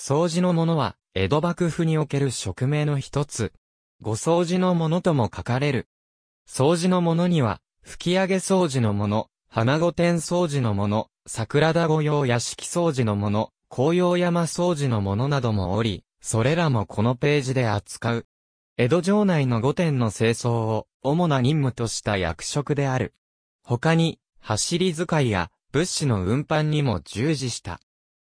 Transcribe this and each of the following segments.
掃除のものは、江戸幕府における職名の一つ。ご掃除のものとも書かれる。掃除のものには、吹き上げ掃除のもの、花御殿掃除のもの、桜田御用屋敷掃除のもの、紅葉山掃除のものなどもおり、それらもこのページで扱う。江戸城内の御殿の清掃を主な任務とした役職である。他に、走り使いや物資の運搬にも従事した。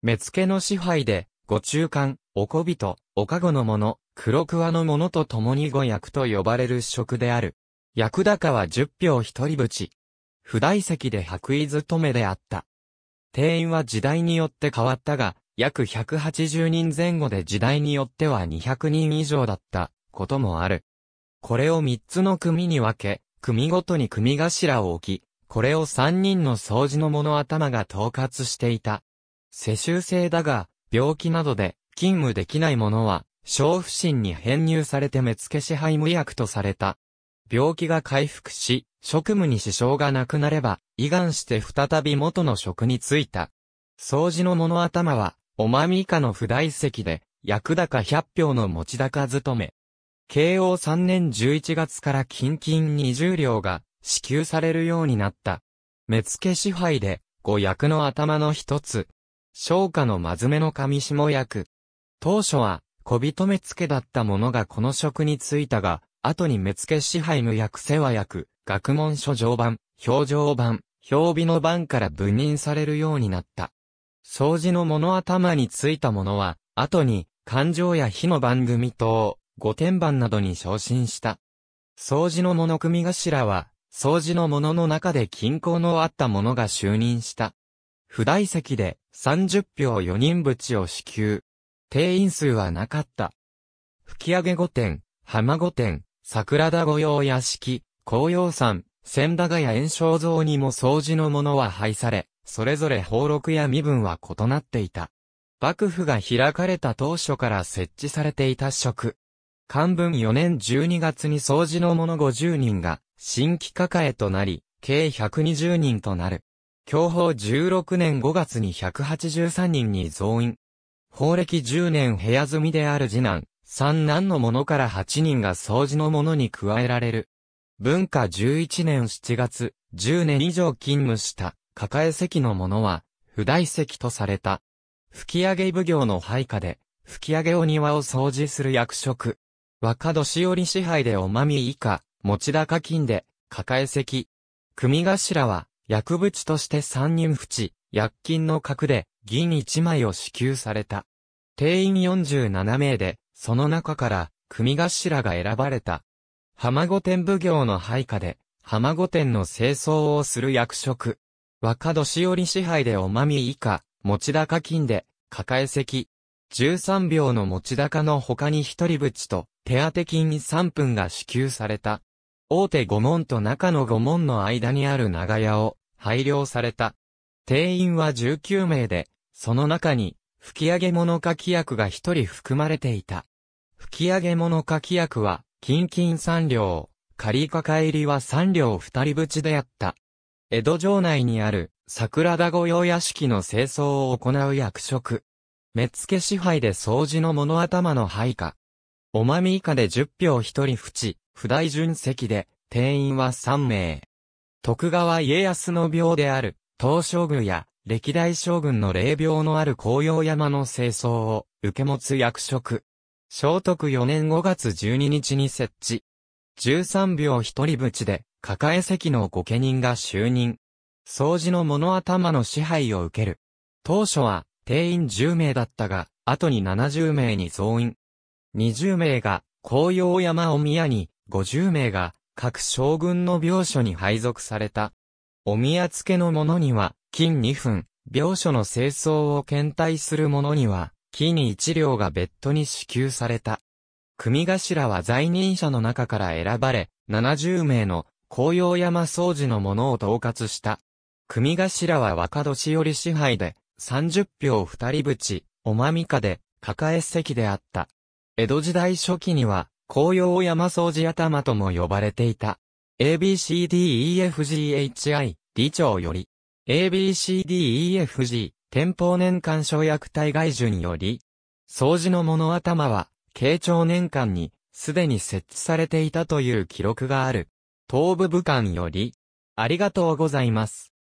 目付の支配でご中間、おこびと、おかごのもの、黒桑のものと共に五役と呼ばれる職である。役高は十票一人ぶち。不代席で白衣勤めであった。定員は時代によって変わったが、約180人前後で時代によっては200人以上だったこともある。これを三つの組に分け、組ごとに組頭を置き、これを三人の掃除の者頭が統括していた。世襲制だが、病気などで勤務できない者は、小不振に編入されて目付支配無役とされた。病気が回復し、職務に支障がなくなれば、胃がんして再び元の職に就いた。掃除の物頭は、おまみ以下の不大席で、役高百票の持ち高勤め。慶応3年11月から近金20両が支給されるようになった。目付支配で、五役の頭の一つ、商家のまずめの紙下役。当初は、小人目付だった者がこの職に就いたが、後に目付支配の役世話役、学問書上版、表情版、表日の版から分任されるようになった。掃除の物頭についた者は、後に、感情や火の番組等、御天番などに昇進した。掃除の物組頭は、掃除の物の中で均衡のあった者が就任した。不代席で30票4人ちを支給。定員数はなかった。吹上御殿、浜御殿、桜田御用屋敷、紅葉山、千駄ヶ谷炎症像にも掃除のものは配され、それぞれ放録や身分は異なっていた。幕府が開かれた当初から設置されていた職。漢文4年12月に掃除の者50人が、新規抱えとなり、計120人となる。享保16年5月に183人に増員。法暦10年部屋済みである次男、三男の者から8人が掃除の者に加えられる。文化11年7月、10年以上勤務した、抱え席の者は、不代席とされた。吹き上げ奉行の配下で、吹き上げお庭を掃除する役職。若年寄支配でおまみ以下、持ち高金で、抱え席。組頭は、薬物として三人淵、薬金の格で、銀一枚を支給された。定員47名で、その中から、組頭が選ばれた。浜御殿奉行の配下で、浜御殿の清掃をする役職。若年寄支配でおまみ以下、持ち高金で、抱え席。13秒の持ち高の他に一人ぶちと、手当金3分が支給された。大手御門と中の御門の間にある長屋を配慮された。定員は19名で、その中に、吹上物書き役が一人含まれていた。吹上物書き役は、金金三両、仮抱え入りは三両二人ぶちであった。江戸城内にある、桜田御用屋敷の清掃を行う役職。目付支配で掃除の物頭の配下。おまみ以下で10票1人淵、不大順席で、定員は3名。徳川家康の病である、東照宮や、歴代将軍の霊病のある紅葉山の清掃を、受け持つ役職。聖徳4年5月12日に設置。13秒一人淵で、抱え席の御家人が就任。掃除の物頭の支配を受ける。当初は、定員10名だったが、後に70名に増員。20名が紅葉山お宮に、50名が各将軍の病所に配属された。お宮付けの者には、金2分、病所の清掃を検体する者には、金1両が別途に支給された。組頭は在任者の中から選ばれ、70名の紅葉山掃除の者を統括した。組頭は若年寄支配で、30票二人ぶち、おまみかで、抱え席であった。江戸時代初期には、紅葉山掃除頭とも呼ばれていた。ABCDEFGHI、理長より。ABCDEFG、天保年間小役体外樹により。掃除の物頭は、慶長年間に、すでに設置されていたという記録がある。東部武官より。ありがとうございます。